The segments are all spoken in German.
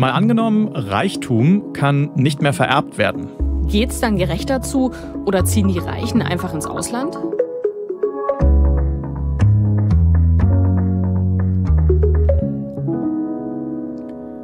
Mal angenommen, Reichtum kann nicht mehr vererbt werden. Geht's dann gerechter zu oder ziehen die Reichen einfach ins Ausland?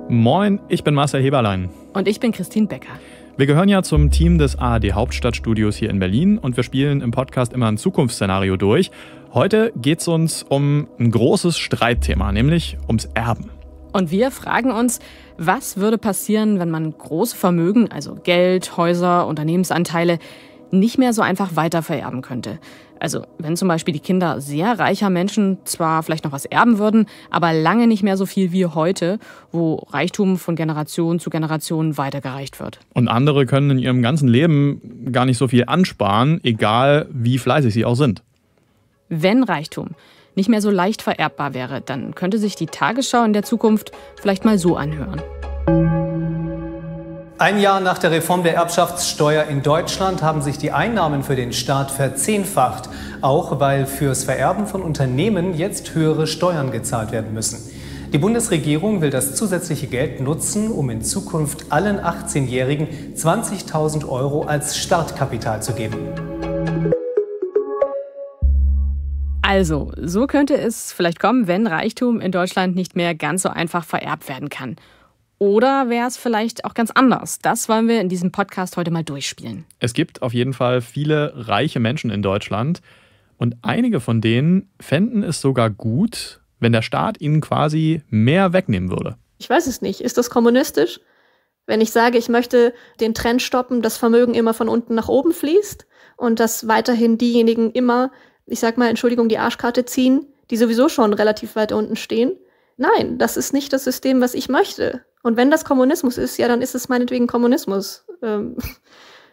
Moin, ich bin Marcel Heberlein. Und ich bin Christine Becker. Wir gehören ja zum Team des ARD Hauptstadtstudios hier in Berlin und wir spielen im Podcast immer ein Zukunftsszenario durch. Heute geht es uns um ein großes Streitthema, nämlich ums Erben. Und wir fragen uns, was würde passieren, wenn man große Vermögen, also Geld, Häuser, Unternehmensanteile, nicht mehr so einfach weitervererben könnte. Also wenn zum Beispiel die Kinder sehr reicher Menschen zwar vielleicht noch was erben würden, aber lange nicht mehr so viel wie heute, wo Reichtum von Generation zu Generation weitergereicht wird. Und andere können in ihrem ganzen Leben gar nicht so viel ansparen, egal wie fleißig sie auch sind. Wenn Reichtum nicht mehr so leicht vererbbar wäre, dann könnte sich die Tagesschau in der Zukunft vielleicht mal so anhören. Ein Jahr nach der Reform der Erbschaftssteuer in Deutschland haben sich die Einnahmen für den Staat verzehnfacht, auch weil fürs Vererben von Unternehmen jetzt höhere Steuern gezahlt werden müssen. Die Bundesregierung will das zusätzliche Geld nutzen, um in Zukunft allen 18-Jährigen 20.000 Euro als Startkapital zu geben. Also, so könnte es vielleicht kommen, wenn Reichtum in Deutschland nicht mehr ganz so einfach vererbt werden kann. Oder wäre es vielleicht auch ganz anders? Das wollen wir in diesem Podcast heute mal durchspielen. Es gibt auf jeden Fall viele reiche Menschen in Deutschland und einige von denen fänden es sogar gut, wenn der Staat ihnen quasi mehr wegnehmen würde. Ich weiß es nicht. Ist das kommunistisch? Wenn ich sage, ich möchte den Trend stoppen, dass Vermögen immer von unten nach oben fließt und dass weiterhin diejenigen immer ich sag mal, Entschuldigung, die Arschkarte ziehen, die sowieso schon relativ weit unten stehen. Nein, das ist nicht das System, was ich möchte. Und wenn das Kommunismus ist, ja, dann ist es meinetwegen Kommunismus. Ähm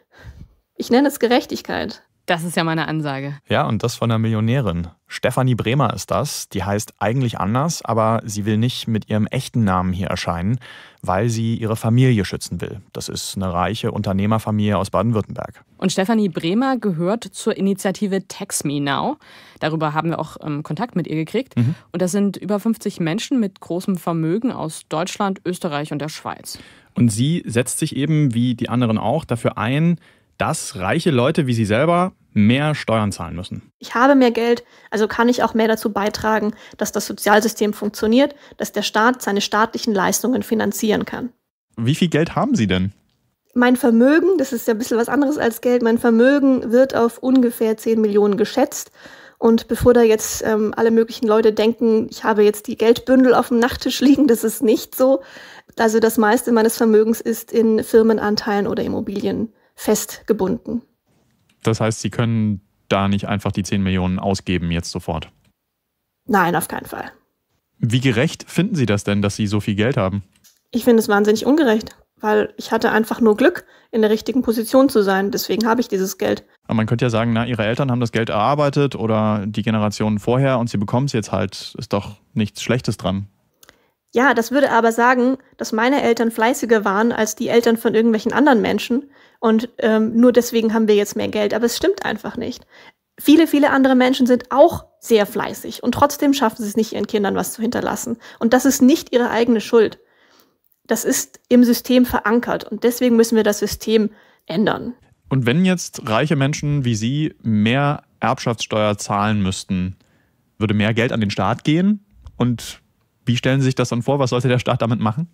ich nenne es Gerechtigkeit. Das ist ja meine Ansage. Ja, und das von einer Millionärin. Stefanie Bremer ist das. Die heißt eigentlich anders, aber sie will nicht mit ihrem echten Namen hier erscheinen, weil sie ihre Familie schützen will. Das ist eine reiche Unternehmerfamilie aus Baden-Württemberg. Und Stefanie Bremer gehört zur Initiative Tax Me Now. Darüber haben wir auch ähm, Kontakt mit ihr gekriegt. Mhm. Und das sind über 50 Menschen mit großem Vermögen aus Deutschland, Österreich und der Schweiz. Und sie setzt sich eben, wie die anderen auch, dafür ein, dass reiche Leute wie Sie selber mehr Steuern zahlen müssen. Ich habe mehr Geld, also kann ich auch mehr dazu beitragen, dass das Sozialsystem funktioniert, dass der Staat seine staatlichen Leistungen finanzieren kann. Wie viel Geld haben Sie denn? Mein Vermögen, das ist ja ein bisschen was anderes als Geld, mein Vermögen wird auf ungefähr 10 Millionen geschätzt. Und bevor da jetzt ähm, alle möglichen Leute denken, ich habe jetzt die Geldbündel auf dem Nachttisch liegen, das ist nicht so. Also das meiste meines Vermögens ist in Firmenanteilen oder Immobilien festgebunden. Das heißt, Sie können da nicht einfach die 10 Millionen ausgeben jetzt sofort? Nein, auf keinen Fall. Wie gerecht finden Sie das denn, dass Sie so viel Geld haben? Ich finde es wahnsinnig ungerecht, weil ich hatte einfach nur Glück, in der richtigen Position zu sein. Deswegen habe ich dieses Geld. Aber man könnte ja sagen, na, Ihre Eltern haben das Geld erarbeitet oder die Generationen vorher und Sie bekommen es jetzt halt. Ist doch nichts Schlechtes dran. Ja, das würde aber sagen, dass meine Eltern fleißiger waren als die Eltern von irgendwelchen anderen Menschen, und ähm, nur deswegen haben wir jetzt mehr Geld. Aber es stimmt einfach nicht. Viele, viele andere Menschen sind auch sehr fleißig und trotzdem schaffen sie es nicht, ihren Kindern was zu hinterlassen. Und das ist nicht ihre eigene Schuld. Das ist im System verankert und deswegen müssen wir das System ändern. Und wenn jetzt reiche Menschen wie Sie mehr Erbschaftssteuer zahlen müssten, würde mehr Geld an den Staat gehen? Und wie stellen Sie sich das dann vor? Was sollte der Staat damit machen?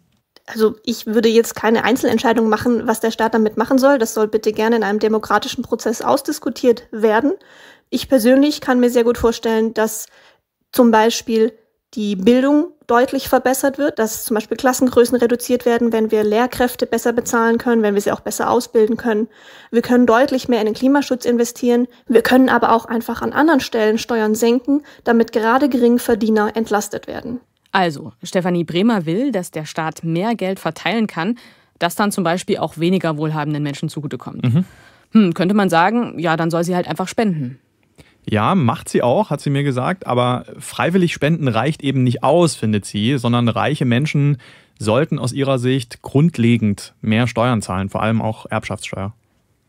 also ich würde jetzt keine Einzelentscheidung machen, was der Staat damit machen soll. Das soll bitte gerne in einem demokratischen Prozess ausdiskutiert werden. Ich persönlich kann mir sehr gut vorstellen, dass zum Beispiel die Bildung deutlich verbessert wird, dass zum Beispiel Klassengrößen reduziert werden, wenn wir Lehrkräfte besser bezahlen können, wenn wir sie auch besser ausbilden können. Wir können deutlich mehr in den Klimaschutz investieren. Wir können aber auch einfach an anderen Stellen Steuern senken, damit gerade Geringverdiener entlastet werden. Also, Stefanie Bremer will, dass der Staat mehr Geld verteilen kann, das dann zum Beispiel auch weniger wohlhabenden Menschen zugutekommt. Mhm. Hm, könnte man sagen, ja, dann soll sie halt einfach spenden. Ja, macht sie auch, hat sie mir gesagt, aber freiwillig spenden reicht eben nicht aus, findet sie, sondern reiche Menschen sollten aus ihrer Sicht grundlegend mehr Steuern zahlen, vor allem auch Erbschaftssteuer.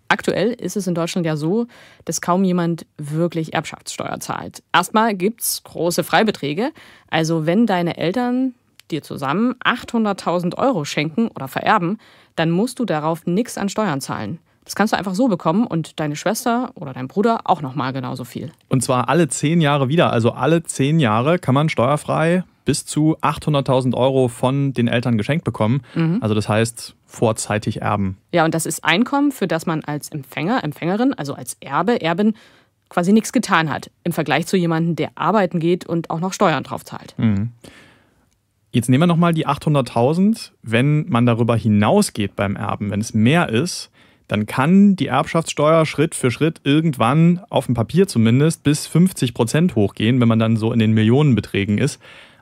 Aktuell ist es in Deutschland ja so, dass kaum jemand wirklich Erbschaftssteuer zahlt. Erstmal gibt es große Freibeträge. Also wenn deine Eltern dir zusammen 800.000 Euro schenken oder vererben, dann musst du darauf nichts an Steuern zahlen. Das kannst du einfach so bekommen und deine Schwester oder dein Bruder auch nochmal genauso viel. Und zwar alle zehn Jahre wieder. Also alle zehn Jahre kann man steuerfrei bis zu 800.000 Euro von den Eltern geschenkt bekommen. Mhm. Also das heißt vorzeitig erben. Ja, und das ist Einkommen, für das man als Empfänger, Empfängerin, also als Erbe, Erbin quasi nichts getan hat. Im Vergleich zu jemandem, der arbeiten geht und auch noch Steuern drauf zahlt. Mhm. Jetzt nehmen wir nochmal die 800.000. Wenn man darüber hinausgeht beim Erben, wenn es mehr ist, dann kann die Erbschaftssteuer Schritt für Schritt irgendwann, auf dem Papier zumindest, bis 50 Prozent hochgehen, wenn man dann so in den Millionenbeträgen ist.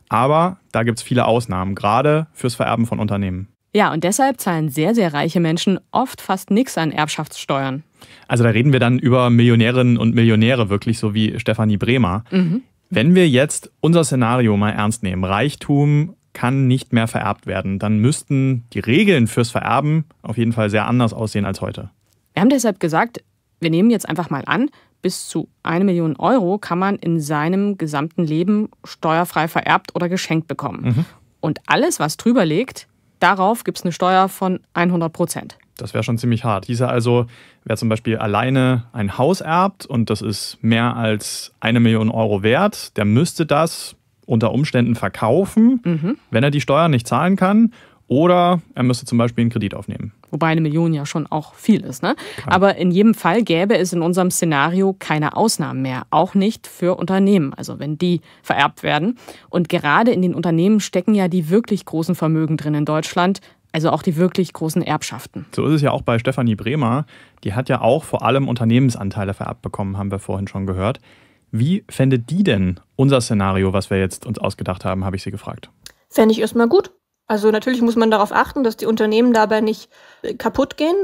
Aber da gibt es viele Ausnahmen, gerade fürs Vererben von Unternehmen. Ja, und deshalb zahlen sehr, sehr reiche Menschen oft fast nichts an Erbschaftssteuern. Also da reden wir dann über Millionärinnen und Millionäre, wirklich so wie Stefanie Bremer. Mhm. Wenn wir jetzt unser Szenario mal ernst nehmen, Reichtum kann nicht mehr vererbt werden. Dann müssten die Regeln fürs Vererben auf jeden Fall sehr anders aussehen als heute. Wir haben deshalb gesagt, wir nehmen jetzt einfach mal an, bis zu eine Million Euro kann man in seinem gesamten Leben steuerfrei vererbt oder geschenkt bekommen. Mhm. Und alles, was drüber liegt, darauf gibt es eine Steuer von 100 Prozent. Das wäre schon ziemlich hart. Hieße also, wer zum Beispiel alleine ein Haus erbt und das ist mehr als eine Million Euro wert, der müsste das unter Umständen verkaufen, mhm. wenn er die Steuern nicht zahlen kann. Oder er müsste zum Beispiel einen Kredit aufnehmen. Wobei eine Million ja schon auch viel ist. Ne? Aber in jedem Fall gäbe es in unserem Szenario keine Ausnahmen mehr. Auch nicht für Unternehmen, also wenn die vererbt werden. Und gerade in den Unternehmen stecken ja die wirklich großen Vermögen drin in Deutschland. Also auch die wirklich großen Erbschaften. So ist es ja auch bei Stefanie Bremer. Die hat ja auch vor allem Unternehmensanteile vererbt bekommen, haben wir vorhin schon gehört. Wie fände die denn unser Szenario, was wir jetzt uns ausgedacht haben, habe ich sie gefragt. Fände ich erstmal gut. Also natürlich muss man darauf achten, dass die Unternehmen dabei nicht äh, kaputt gehen.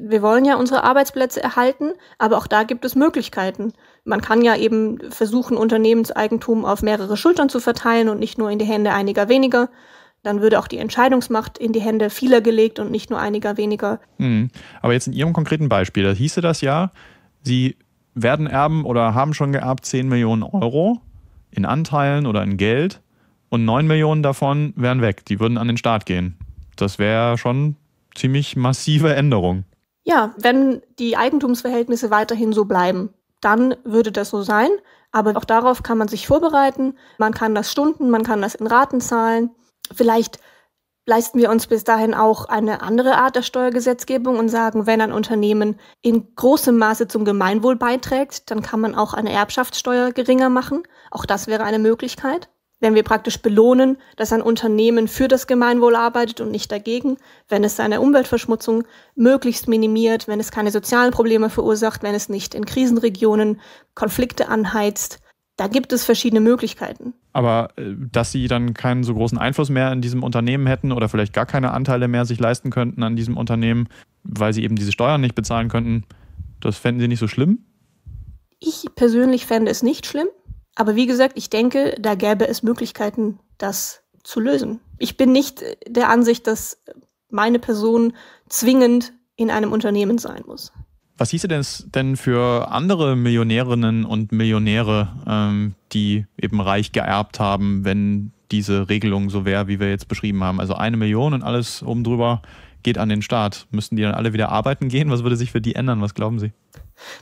Wir wollen ja unsere Arbeitsplätze erhalten, aber auch da gibt es Möglichkeiten. Man kann ja eben versuchen, Unternehmenseigentum auf mehrere Schultern zu verteilen und nicht nur in die Hände einiger weniger. Dann würde auch die Entscheidungsmacht in die Hände vieler gelegt und nicht nur einiger weniger. Mhm. Aber jetzt in Ihrem konkreten Beispiel, da hieße das ja, Sie werden erben oder haben schon geerbt 10 Millionen Euro in Anteilen oder in Geld und 9 Millionen davon wären weg. Die würden an den Staat gehen. Das wäre schon ziemlich massive Änderung. Ja, wenn die Eigentumsverhältnisse weiterhin so bleiben, dann würde das so sein. Aber auch darauf kann man sich vorbereiten. Man kann das stunden, man kann das in Raten zahlen. Vielleicht leisten wir uns bis dahin auch eine andere Art der Steuergesetzgebung und sagen, wenn ein Unternehmen in großem Maße zum Gemeinwohl beiträgt, dann kann man auch eine Erbschaftssteuer geringer machen. Auch das wäre eine Möglichkeit. Wenn wir praktisch belohnen, dass ein Unternehmen für das Gemeinwohl arbeitet und nicht dagegen, wenn es seine Umweltverschmutzung möglichst minimiert, wenn es keine sozialen Probleme verursacht, wenn es nicht in Krisenregionen Konflikte anheizt, da gibt es verschiedene Möglichkeiten. Aber äh, dass sie dann keinen so großen Einfluss mehr in diesem Unternehmen hätten oder vielleicht gar keine Anteile mehr sich leisten könnten an diesem Unternehmen, weil sie eben diese Steuern nicht bezahlen könnten, das fänden sie nicht so schlimm? Ich persönlich fände es nicht schlimm. Aber wie gesagt, ich denke, da gäbe es Möglichkeiten, das zu lösen. Ich bin nicht der Ansicht, dass meine Person zwingend in einem Unternehmen sein muss. Was hieße denn, denn für andere Millionärinnen und Millionäre, ähm, die eben reich geerbt haben, wenn diese Regelung so wäre, wie wir jetzt beschrieben haben? Also eine Million und alles oben drüber geht an den Staat. Müssten die dann alle wieder arbeiten gehen? Was würde sich für die ändern? Was glauben Sie?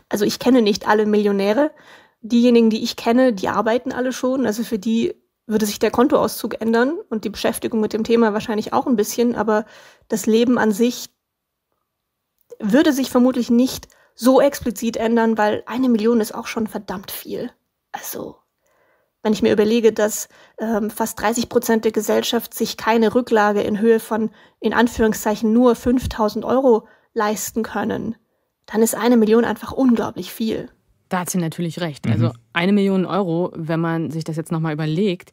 Also ich kenne nicht alle Millionäre. Diejenigen, die ich kenne, die arbeiten alle schon. Also für die würde sich der Kontoauszug ändern und die Beschäftigung mit dem Thema wahrscheinlich auch ein bisschen, aber das Leben an sich, würde sich vermutlich nicht so explizit ändern, weil eine Million ist auch schon verdammt viel. Also, wenn ich mir überlege, dass ähm, fast 30 Prozent der Gesellschaft sich keine Rücklage in Höhe von, in Anführungszeichen, nur 5000 Euro leisten können, dann ist eine Million einfach unglaublich viel. Da hat sie natürlich recht. Mhm. Also eine Million Euro, wenn man sich das jetzt nochmal überlegt.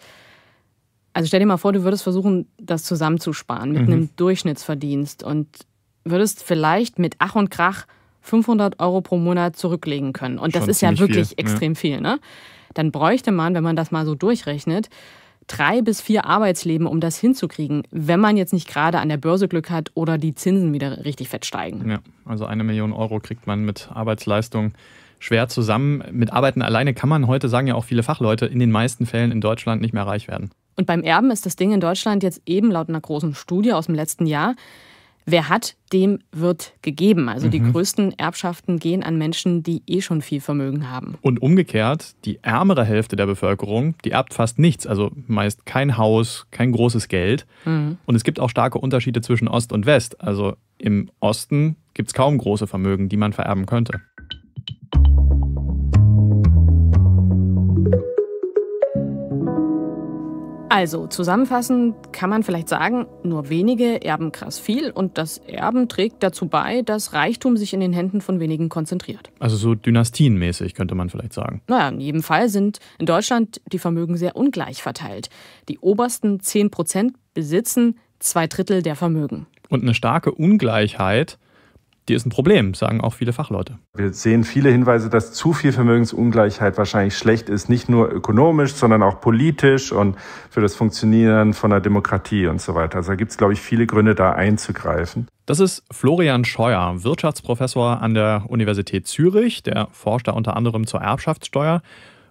Also stell dir mal vor, du würdest versuchen, das zusammenzusparen mit mhm. einem Durchschnittsverdienst und würdest vielleicht mit Ach und Krach 500 Euro pro Monat zurücklegen können. Und Schon das ist ja wirklich viel, extrem ja. viel. Ne? Dann bräuchte man, wenn man das mal so durchrechnet, drei bis vier Arbeitsleben, um das hinzukriegen, wenn man jetzt nicht gerade an der Börse Glück hat oder die Zinsen wieder richtig fett steigen. Ja, also eine Million Euro kriegt man mit Arbeitsleistung schwer zusammen. Mit Arbeiten alleine kann man heute, sagen ja auch viele Fachleute, in den meisten Fällen in Deutschland nicht mehr reich werden. Und beim Erben ist das Ding in Deutschland jetzt eben laut einer großen Studie aus dem letzten Jahr, Wer hat, dem wird gegeben. Also mhm. die größten Erbschaften gehen an Menschen, die eh schon viel Vermögen haben. Und umgekehrt, die ärmere Hälfte der Bevölkerung, die erbt fast nichts. Also meist kein Haus, kein großes Geld. Mhm. Und es gibt auch starke Unterschiede zwischen Ost und West. Also im Osten gibt es kaum große Vermögen, die man vererben könnte. Also, zusammenfassend kann man vielleicht sagen, nur wenige erben krass viel und das Erben trägt dazu bei, dass Reichtum sich in den Händen von wenigen konzentriert. Also so dynastienmäßig könnte man vielleicht sagen. Naja, in jedem Fall sind in Deutschland die Vermögen sehr ungleich verteilt. Die obersten 10 Prozent besitzen zwei Drittel der Vermögen. Und eine starke Ungleichheit die ist ein Problem, sagen auch viele Fachleute. Wir sehen viele Hinweise, dass zu viel Vermögensungleichheit wahrscheinlich schlecht ist, nicht nur ökonomisch, sondern auch politisch und für das Funktionieren von der Demokratie und so weiter. Also da gibt es, glaube ich, viele Gründe, da einzugreifen. Das ist Florian Scheuer, Wirtschaftsprofessor an der Universität Zürich. Der forscht da unter anderem zur Erbschaftssteuer.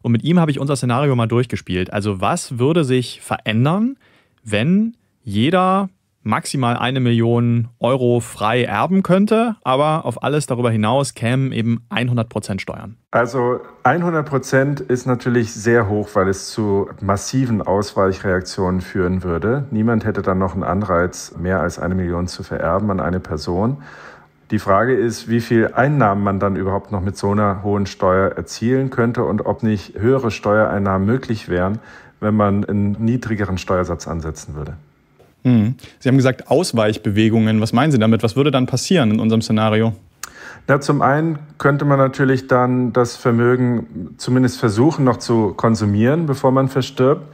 Und mit ihm habe ich unser Szenario mal durchgespielt. Also was würde sich verändern, wenn jeder maximal eine Million Euro frei erben könnte, aber auf alles darüber hinaus kämen eben 100 Prozent Steuern. Also 100 Prozent ist natürlich sehr hoch, weil es zu massiven Ausweichreaktionen führen würde. Niemand hätte dann noch einen Anreiz, mehr als eine Million zu vererben an eine Person. Die Frage ist, wie viel Einnahmen man dann überhaupt noch mit so einer hohen Steuer erzielen könnte und ob nicht höhere Steuereinnahmen möglich wären, wenn man einen niedrigeren Steuersatz ansetzen würde. Mhm. Sie haben gesagt Ausweichbewegungen. Was meinen Sie damit? Was würde dann passieren in unserem Szenario? Na, zum einen könnte man natürlich dann das Vermögen zumindest versuchen noch zu konsumieren, bevor man verstirbt.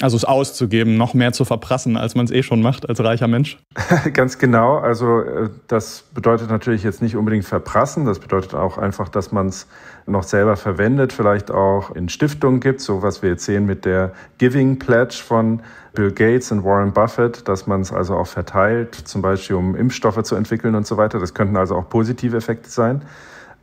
Also es auszugeben, noch mehr zu verprassen, als man es eh schon macht als reicher Mensch. Ganz genau. Also äh, das bedeutet natürlich jetzt nicht unbedingt verprassen. Das bedeutet auch einfach, dass man es noch selber verwendet, vielleicht auch in Stiftungen gibt, so was wir jetzt sehen mit der Giving Pledge von Bill Gates und Warren Buffett, dass man es also auch verteilt, zum Beispiel um Impfstoffe zu entwickeln und so weiter. Das könnten also auch positive Effekte sein.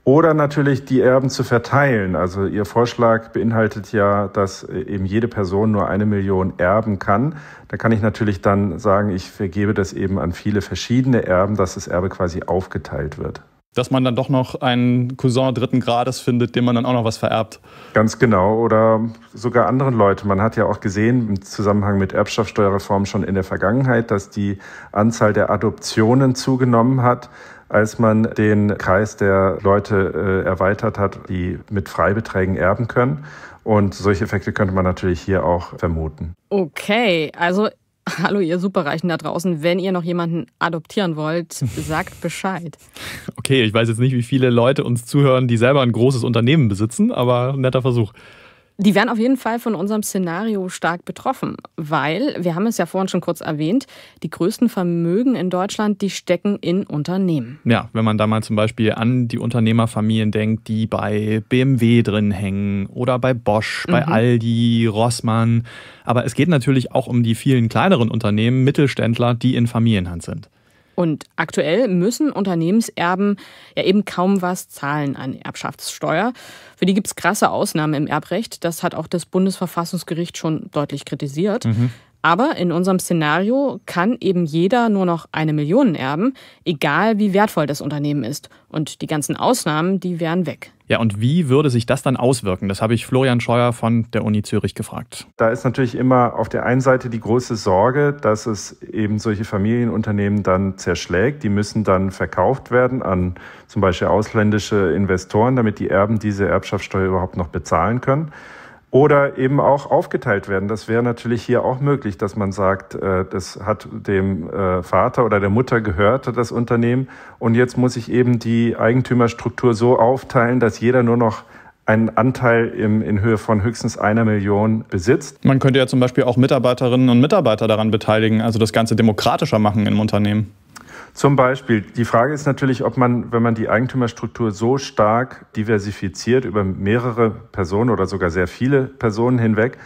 Oder natürlich die Erben zu verteilen. Also Ihr Vorschlag beinhaltet ja, dass äh, eben jede Person nur eine Million erben kann. Da kann ich natürlich dann sagen, ich vergebe das eben an viele verschiedene Erben, dass das Erbe quasi aufgeteilt wird. Dass man dann doch noch einen Cousin dritten Grades findet, dem man dann auch noch was vererbt. Ganz genau. Oder sogar anderen Leute. Man hat ja auch gesehen im Zusammenhang mit Erbschaftssteuerreform schon in der Vergangenheit, dass die Anzahl der Adoptionen zugenommen hat als man den Kreis der Leute äh, erweitert hat, die mit Freibeträgen erben können. Und solche Effekte könnte man natürlich hier auch vermuten. Okay, also Hallo, ihr Superreichen da draußen. Wenn ihr noch jemanden adoptieren wollt, sagt Bescheid. Okay, ich weiß jetzt nicht, wie viele Leute uns zuhören, die selber ein großes Unternehmen besitzen, aber netter Versuch. Die werden auf jeden Fall von unserem Szenario stark betroffen, weil, wir haben es ja vorhin schon kurz erwähnt, die größten Vermögen in Deutschland, die stecken in Unternehmen. Ja, wenn man da mal zum Beispiel an die Unternehmerfamilien denkt, die bei BMW drin hängen oder bei Bosch, bei mhm. Aldi, Rossmann. Aber es geht natürlich auch um die vielen kleineren Unternehmen, Mittelständler, die in Familienhand sind. Und aktuell müssen Unternehmenserben ja eben kaum was zahlen an Erbschaftssteuer. Für die gibt es krasse Ausnahmen im Erbrecht. Das hat auch das Bundesverfassungsgericht schon deutlich kritisiert. Mhm. Aber in unserem Szenario kann eben jeder nur noch eine Million erben, egal wie wertvoll das Unternehmen ist. Und die ganzen Ausnahmen, die wären weg. Ja, und wie würde sich das dann auswirken? Das habe ich Florian Scheuer von der Uni Zürich gefragt. Da ist natürlich immer auf der einen Seite die große Sorge, dass es eben solche Familienunternehmen dann zerschlägt. Die müssen dann verkauft werden an zum Beispiel ausländische Investoren, damit die Erben diese Erbschaftssteuer überhaupt noch bezahlen können oder eben auch aufgeteilt werden. Das wäre natürlich hier auch möglich, dass man sagt, äh, das hat dem äh, Vater oder der Mutter gehört, das Unternehmen, und jetzt muss ich eben die Eigentümerstruktur so aufteilen, dass jeder nur noch einen Anteil im, in Höhe von höchstens einer Million besitzt. Man könnte ja zum Beispiel auch Mitarbeiterinnen und Mitarbeiter daran beteiligen, also das Ganze demokratischer machen im Unternehmen. Zum Beispiel, die Frage ist natürlich, ob man, wenn man die Eigentümerstruktur so stark diversifiziert über mehrere Personen oder sogar sehr viele Personen hinweg,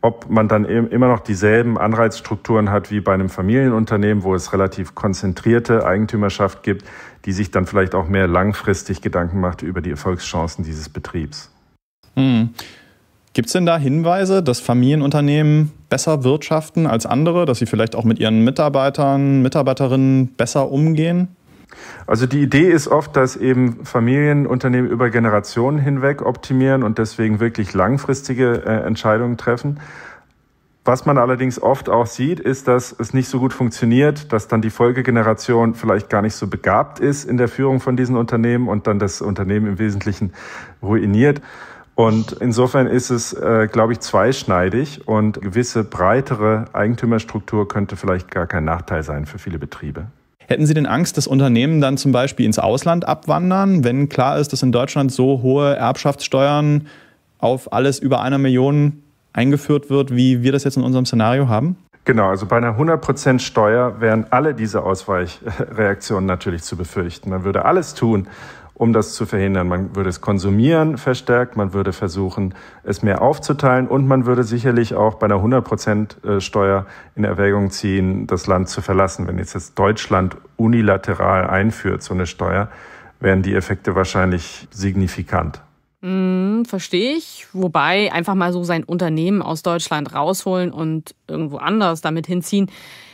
ob man dann immer noch dieselben Anreizstrukturen hat wie bei einem Familienunternehmen, wo es relativ konzentrierte Eigentümerschaft gibt, die sich dann vielleicht auch mehr langfristig Gedanken macht über die Erfolgschancen dieses Betriebs. Mhm. Gibt es denn da Hinweise, dass Familienunternehmen besser wirtschaften als andere, dass sie vielleicht auch mit ihren Mitarbeitern, Mitarbeiterinnen besser umgehen? Also die Idee ist oft, dass eben Familienunternehmen über Generationen hinweg optimieren und deswegen wirklich langfristige äh, Entscheidungen treffen. Was man allerdings oft auch sieht, ist, dass es nicht so gut funktioniert, dass dann die Folgegeneration vielleicht gar nicht so begabt ist in der Führung von diesen Unternehmen und dann das Unternehmen im Wesentlichen ruiniert. Und insofern ist es, äh, glaube ich, zweischneidig und gewisse breitere Eigentümerstruktur könnte vielleicht gar kein Nachteil sein für viele Betriebe. Hätten Sie denn Angst, dass Unternehmen dann zum Beispiel ins Ausland abwandern, wenn klar ist, dass in Deutschland so hohe Erbschaftssteuern auf alles über einer Million eingeführt wird, wie wir das jetzt in unserem Szenario haben? Genau, also bei einer 100% Steuer wären alle diese Ausweichreaktionen natürlich zu befürchten. Man würde alles tun, um das zu verhindern. Man würde es konsumieren verstärkt, man würde versuchen, es mehr aufzuteilen und man würde sicherlich auch bei einer 100% Prozent äh, Steuer in Erwägung ziehen, das Land zu verlassen. Wenn jetzt das Deutschland unilateral einführt, so eine Steuer, wären die Effekte wahrscheinlich signifikant. Mm, Verstehe ich. Wobei einfach mal so sein Unternehmen aus Deutschland rausholen und irgendwo anders damit hinziehen,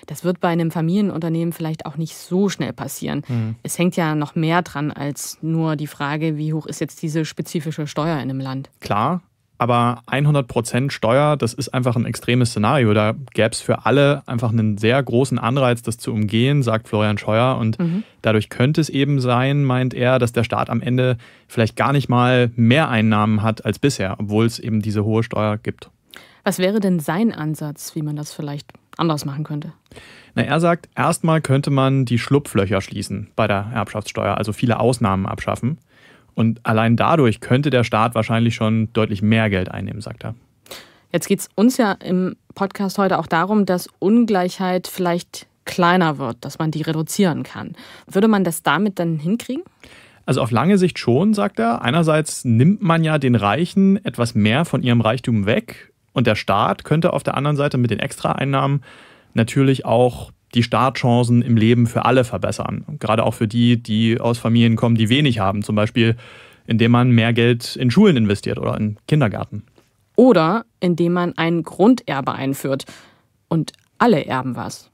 das wird bei einem Familienunternehmen vielleicht auch nicht so schnell passieren. Mhm. Es hängt ja noch mehr dran als nur die Frage, wie hoch ist jetzt diese spezifische Steuer in einem Land. Klar, aber 100% Steuer, das ist einfach ein extremes Szenario. Da gäbe es für alle einfach einen sehr großen Anreiz, das zu umgehen, sagt Florian Scheuer. Und mhm. dadurch könnte es eben sein, meint er, dass der Staat am Ende vielleicht gar nicht mal mehr Einnahmen hat als bisher, obwohl es eben diese hohe Steuer gibt. Was wäre denn sein Ansatz, wie man das vielleicht anders machen könnte? Na, er sagt, erstmal könnte man die Schlupflöcher schließen bei der Erbschaftssteuer, also viele Ausnahmen abschaffen. Und allein dadurch könnte der Staat wahrscheinlich schon deutlich mehr Geld einnehmen, sagt er. Jetzt geht es uns ja im Podcast heute auch darum, dass Ungleichheit vielleicht kleiner wird, dass man die reduzieren kann. Würde man das damit dann hinkriegen? Also auf lange Sicht schon, sagt er. Einerseits nimmt man ja den Reichen etwas mehr von ihrem Reichtum weg und der Staat könnte auf der anderen Seite mit den Extraeinnahmen natürlich auch die Startchancen im Leben für alle verbessern. Gerade auch für die, die aus Familien kommen, die wenig haben. Zum Beispiel, indem man mehr Geld in Schulen investiert oder in Kindergärten. Oder indem man ein Grunderbe einführt. Und alle erben was.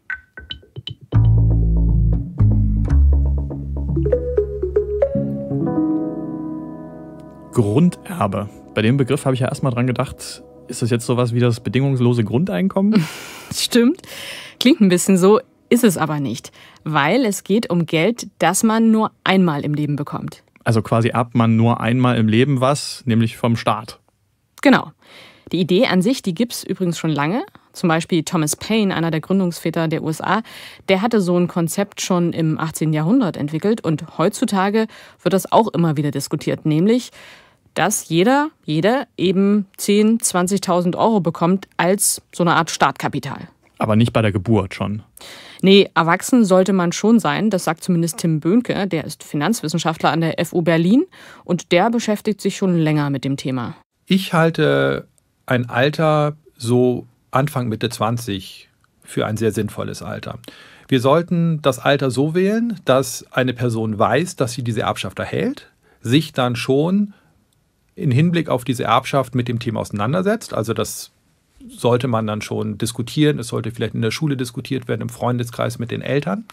Grunderbe. Bei dem Begriff habe ich ja erstmal dran gedacht, ist das jetzt sowas wie das bedingungslose Grundeinkommen? Stimmt. Klingt ein bisschen so, ist es aber nicht, weil es geht um Geld, das man nur einmal im Leben bekommt. Also quasi erbt man nur einmal im Leben was, nämlich vom Staat. Genau. Die Idee an sich, die gibt es übrigens schon lange. Zum Beispiel Thomas Paine, einer der Gründungsväter der USA, der hatte so ein Konzept schon im 18. Jahrhundert entwickelt und heutzutage wird das auch immer wieder diskutiert, nämlich dass jeder, jeder eben 10, 20.000 Euro bekommt als so eine Art Startkapital. Aber nicht bei der Geburt schon. Nee, erwachsen sollte man schon sein. Das sagt zumindest Tim Böhnke. Der ist Finanzwissenschaftler an der FU Berlin und der beschäftigt sich schon länger mit dem Thema. Ich halte ein Alter so Anfang Mitte 20 für ein sehr sinnvolles Alter. Wir sollten das Alter so wählen, dass eine Person weiß, dass sie diese Erbschaft erhält, sich dann schon in Hinblick auf diese Erbschaft mit dem Thema auseinandersetzt. Also das sollte man dann schon diskutieren. Es sollte vielleicht in der Schule diskutiert werden, im Freundeskreis mit den Eltern.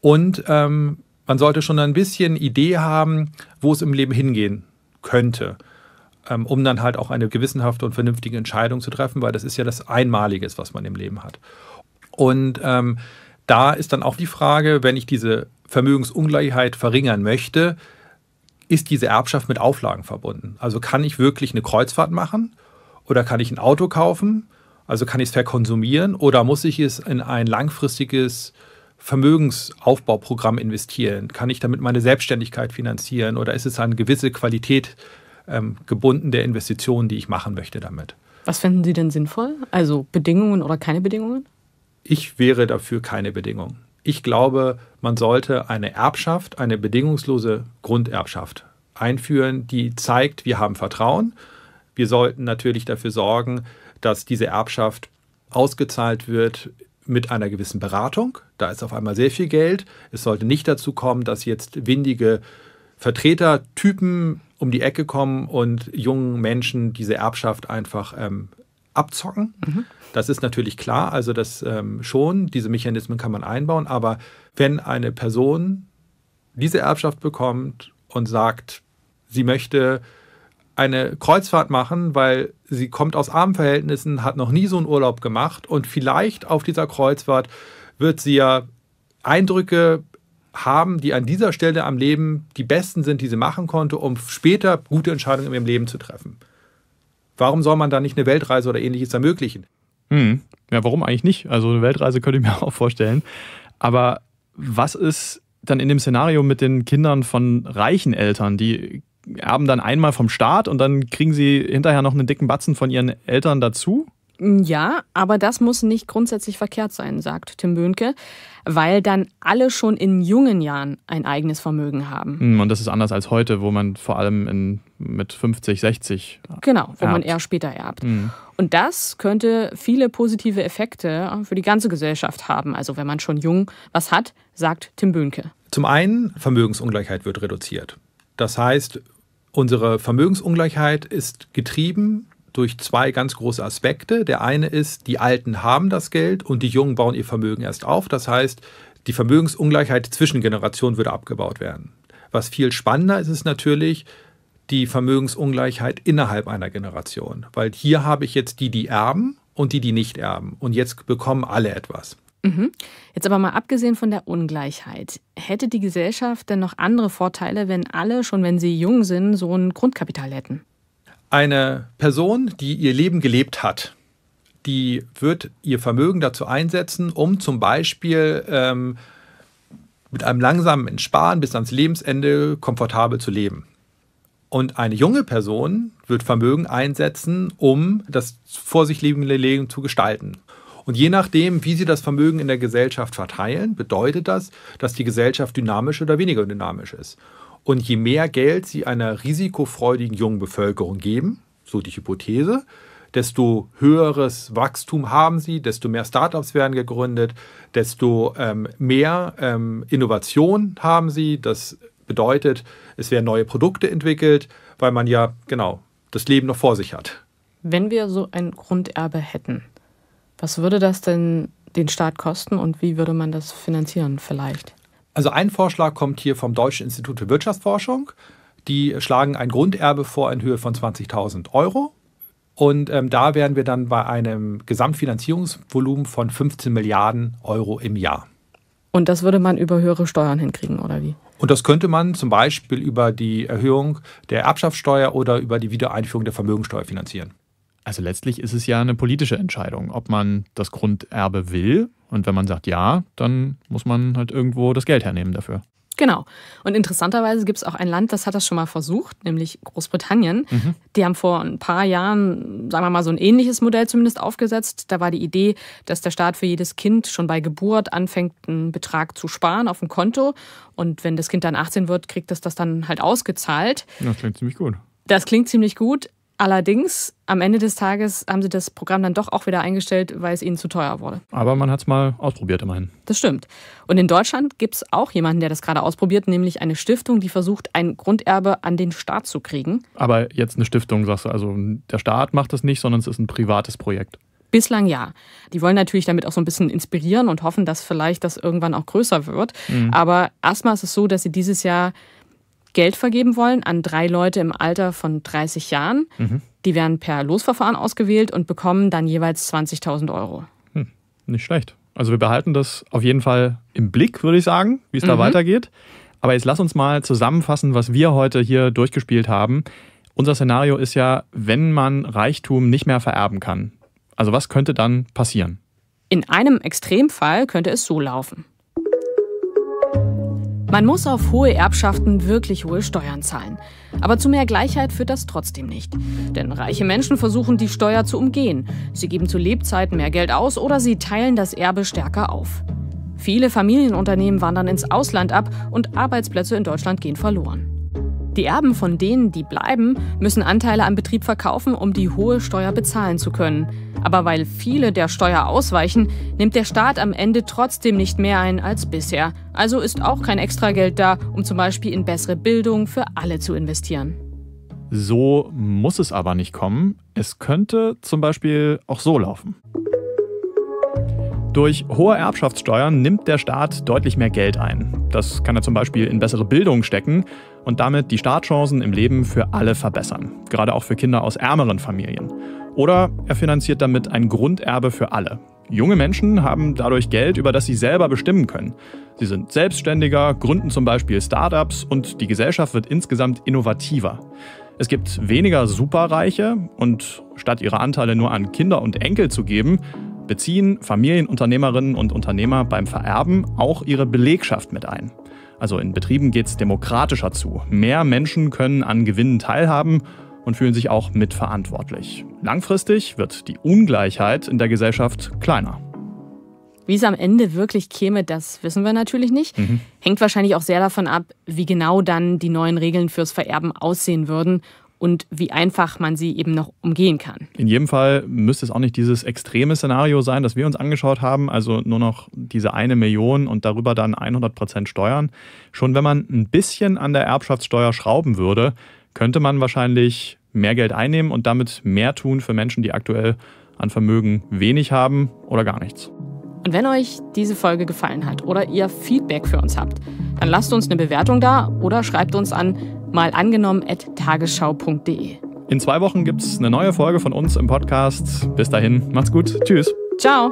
Und ähm, man sollte schon ein bisschen Idee haben, wo es im Leben hingehen könnte, ähm, um dann halt auch eine gewissenhafte und vernünftige Entscheidung zu treffen, weil das ist ja das Einmalige, was man im Leben hat. Und ähm, da ist dann auch die Frage, wenn ich diese Vermögensungleichheit verringern möchte, ist diese Erbschaft mit Auflagen verbunden. Also kann ich wirklich eine Kreuzfahrt machen oder kann ich ein Auto kaufen? Also kann ich es verkonsumieren oder muss ich es in ein langfristiges Vermögensaufbauprogramm investieren? Kann ich damit meine Selbstständigkeit finanzieren oder ist es an gewisse Qualität ähm, gebunden der Investitionen, die ich machen möchte damit? Was finden Sie denn sinnvoll? Also Bedingungen oder keine Bedingungen? Ich wäre dafür keine Bedingungen. Ich glaube, man sollte eine Erbschaft, eine bedingungslose Grunderbschaft einführen, die zeigt, wir haben Vertrauen. Wir sollten natürlich dafür sorgen, dass diese Erbschaft ausgezahlt wird mit einer gewissen Beratung. Da ist auf einmal sehr viel Geld. Es sollte nicht dazu kommen, dass jetzt windige Vertretertypen um die Ecke kommen und jungen Menschen diese Erbschaft einfach ähm, abzocken. Mhm. Das ist natürlich klar, also das ähm, schon, diese Mechanismen kann man einbauen, aber wenn eine Person diese Erbschaft bekommt und sagt, sie möchte eine Kreuzfahrt machen, weil sie kommt aus armen Verhältnissen, hat noch nie so einen Urlaub gemacht und vielleicht auf dieser Kreuzfahrt wird sie ja Eindrücke haben, die an dieser Stelle am Leben die besten sind, die sie machen konnte, um später gute Entscheidungen in ihrem Leben zu treffen. Warum soll man da nicht eine Weltreise oder ähnliches ermöglichen? Hm. Ja, warum eigentlich nicht? Also eine Weltreise könnte ich mir auch vorstellen. Aber was ist dann in dem Szenario mit den Kindern von reichen Eltern, die erben dann einmal vom Staat und dann kriegen sie hinterher noch einen dicken Batzen von ihren Eltern dazu? Hm, ja, aber das muss nicht grundsätzlich verkehrt sein, sagt Tim Böhnke, weil dann alle schon in jungen Jahren ein eigenes Vermögen haben. Hm, und das ist anders als heute, wo man vor allem in, mit 50, 60. Äh, genau, wo erbt. man eher später erbt. Mhm. Und das könnte viele positive Effekte für die ganze Gesellschaft haben. Also wenn man schon jung was hat, sagt Tim Böhnke. Zum einen, Vermögensungleichheit wird reduziert. Das heißt, unsere Vermögensungleichheit ist getrieben durch zwei ganz große Aspekte. Der eine ist, die Alten haben das Geld und die Jungen bauen ihr Vermögen erst auf. Das heißt, die Vermögensungleichheit zwischen Generationen würde abgebaut werden. Was viel spannender ist, ist natürlich die Vermögensungleichheit innerhalb einer Generation. Weil hier habe ich jetzt die, die erben und die, die nicht erben. Und jetzt bekommen alle etwas. Mhm. Jetzt aber mal abgesehen von der Ungleichheit, hätte die Gesellschaft denn noch andere Vorteile, wenn alle, schon wenn sie jung sind, so ein Grundkapital hätten? Eine Person, die ihr Leben gelebt hat, die wird ihr Vermögen dazu einsetzen, um zum Beispiel ähm, mit einem langsamen Entsparen bis ans Lebensende komfortabel zu leben. Und eine junge Person wird Vermögen einsetzen, um das vor sich lebende Leben zu gestalten. Und je nachdem, wie sie das Vermögen in der Gesellschaft verteilen, bedeutet das, dass die Gesellschaft dynamisch oder weniger dynamisch ist. Und je mehr Geld sie einer risikofreudigen jungen Bevölkerung geben, so die Hypothese, desto höheres Wachstum haben sie, desto mehr Startups werden gegründet, desto ähm, mehr ähm, Innovation haben sie. Das bedeutet, es werden neue Produkte entwickelt, weil man ja genau das Leben noch vor sich hat. Wenn wir so ein Grunderbe hätten, was würde das denn den Staat kosten und wie würde man das finanzieren vielleicht? Also ein Vorschlag kommt hier vom Deutschen Institut für Wirtschaftsforschung. Die schlagen ein Grunderbe vor in Höhe von 20.000 Euro. Und ähm, da wären wir dann bei einem Gesamtfinanzierungsvolumen von 15 Milliarden Euro im Jahr. Und das würde man über höhere Steuern hinkriegen, oder wie? Und das könnte man zum Beispiel über die Erhöhung der Erbschaftssteuer oder über die Wiedereinführung der Vermögensteuer finanzieren. Also letztlich ist es ja eine politische Entscheidung, ob man das Grunderbe will. Und wenn man sagt ja, dann muss man halt irgendwo das Geld hernehmen dafür. Genau. Und interessanterweise gibt es auch ein Land, das hat das schon mal versucht, nämlich Großbritannien. Mhm. Die haben vor ein paar Jahren, sagen wir mal, so ein ähnliches Modell zumindest aufgesetzt. Da war die Idee, dass der Staat für jedes Kind schon bei Geburt anfängt, einen Betrag zu sparen auf dem Konto. Und wenn das Kind dann 18 wird, kriegt es das dann halt ausgezahlt. Das klingt ziemlich gut. Das klingt ziemlich gut. Allerdings, am Ende des Tages haben sie das Programm dann doch auch wieder eingestellt, weil es ihnen zu teuer wurde. Aber man hat es mal ausprobiert, immerhin. Das stimmt. Und in Deutschland gibt es auch jemanden, der das gerade ausprobiert, nämlich eine Stiftung, die versucht, ein Grunderbe an den Staat zu kriegen. Aber jetzt eine Stiftung, sagst du, also der Staat macht das nicht, sondern es ist ein privates Projekt. Bislang ja. Die wollen natürlich damit auch so ein bisschen inspirieren und hoffen, dass vielleicht das irgendwann auch größer wird. Mhm. Aber erstmal ist es so, dass sie dieses Jahr Geld vergeben wollen an drei Leute im Alter von 30 Jahren. Mhm. Die werden per Losverfahren ausgewählt und bekommen dann jeweils 20.000 Euro. Hm, nicht schlecht. Also wir behalten das auf jeden Fall im Blick, würde ich sagen, wie es mhm. da weitergeht. Aber jetzt lass uns mal zusammenfassen, was wir heute hier durchgespielt haben. Unser Szenario ist ja, wenn man Reichtum nicht mehr vererben kann. Also was könnte dann passieren? In einem Extremfall könnte es so laufen. Man muss auf hohe Erbschaften wirklich hohe Steuern zahlen. Aber zu mehr Gleichheit führt das trotzdem nicht. Denn reiche Menschen versuchen, die Steuer zu umgehen. Sie geben zu Lebzeiten mehr Geld aus oder sie teilen das Erbe stärker auf. Viele Familienunternehmen wandern ins Ausland ab und Arbeitsplätze in Deutschland gehen verloren. Die Erben von denen, die bleiben, müssen Anteile am Betrieb verkaufen, um die hohe Steuer bezahlen zu können. Aber weil viele der Steuer ausweichen, nimmt der Staat am Ende trotzdem nicht mehr ein als bisher. Also ist auch kein Extrageld da, um zum Beispiel in bessere Bildung für alle zu investieren. So muss es aber nicht kommen. Es könnte zum Beispiel auch so laufen. Durch hohe Erbschaftssteuern nimmt der Staat deutlich mehr Geld ein. Das kann er zum Beispiel in bessere Bildung stecken und damit die Startchancen im Leben für alle verbessern, gerade auch für Kinder aus ärmeren Familien. Oder er finanziert damit ein Grunderbe für alle. Junge Menschen haben dadurch Geld, über das sie selber bestimmen können. Sie sind selbstständiger, gründen zum Beispiel Startups und die Gesellschaft wird insgesamt innovativer. Es gibt weniger Superreiche und statt ihre Anteile nur an Kinder und Enkel zu geben, beziehen Familienunternehmerinnen und Unternehmer beim Vererben auch ihre Belegschaft mit ein. Also in Betrieben geht es demokratischer zu. Mehr Menschen können an Gewinnen teilhaben und fühlen sich auch mitverantwortlich. Langfristig wird die Ungleichheit in der Gesellschaft kleiner. Wie es am Ende wirklich käme, das wissen wir natürlich nicht. Mhm. Hängt wahrscheinlich auch sehr davon ab, wie genau dann die neuen Regeln fürs Vererben aussehen würden und wie einfach man sie eben noch umgehen kann. In jedem Fall müsste es auch nicht dieses extreme Szenario sein, das wir uns angeschaut haben, also nur noch diese eine Million und darüber dann 100 Prozent Steuern. Schon wenn man ein bisschen an der Erbschaftssteuer schrauben würde, könnte man wahrscheinlich mehr Geld einnehmen und damit mehr tun für Menschen, die aktuell an Vermögen wenig haben oder gar nichts. Und wenn euch diese Folge gefallen hat oder ihr Feedback für uns habt, dann lasst uns eine Bewertung da oder schreibt uns an mal angenommen at tagesschau.de. In zwei Wochen gibt es eine neue Folge von uns im Podcast. Bis dahin, macht's gut. Tschüss. Ciao.